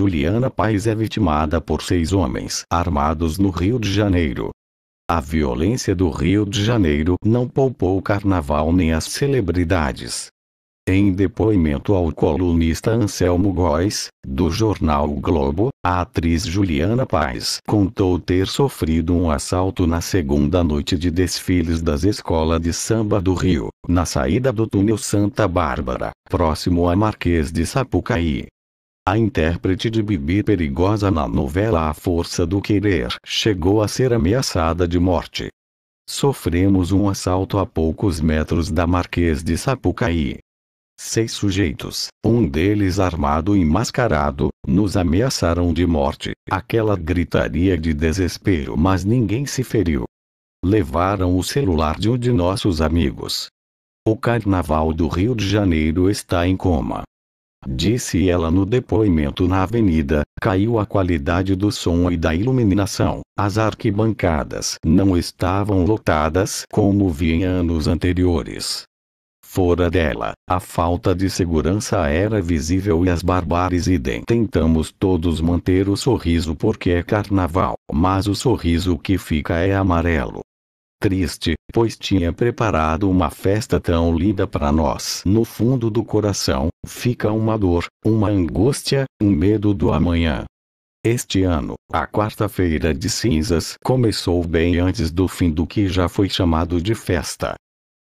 Juliana Paz é vitimada por seis homens armados no Rio de Janeiro. A violência do Rio de Janeiro não poupou o carnaval nem as celebridades. Em depoimento ao colunista Anselmo Góes, do jornal o Globo, a atriz Juliana Paz contou ter sofrido um assalto na segunda noite de desfiles das escolas de samba do Rio, na saída do túnel Santa Bárbara, próximo a Marquês de Sapucaí. A intérprete de Bibi Perigosa na novela A Força do Querer chegou a ser ameaçada de morte. Sofremos um assalto a poucos metros da Marquês de Sapucaí. Seis sujeitos, um deles armado e mascarado, nos ameaçaram de morte. Aquela gritaria de desespero, mas ninguém se feriu. Levaram o celular de um de nossos amigos. O Carnaval do Rio de Janeiro está em coma. Disse ela no depoimento na avenida, caiu a qualidade do som e da iluminação. As arquibancadas não estavam lotadas como vi em anos anteriores. Fora dela, a falta de segurança era visível e as barbares idem. Tentamos todos manter o sorriso porque é carnaval, mas o sorriso que fica é amarelo triste, pois tinha preparado uma festa tão linda para nós. No fundo do coração, fica uma dor, uma angústia, um medo do amanhã. Este ano, a quarta-feira de cinzas começou bem antes do fim do que já foi chamado de festa.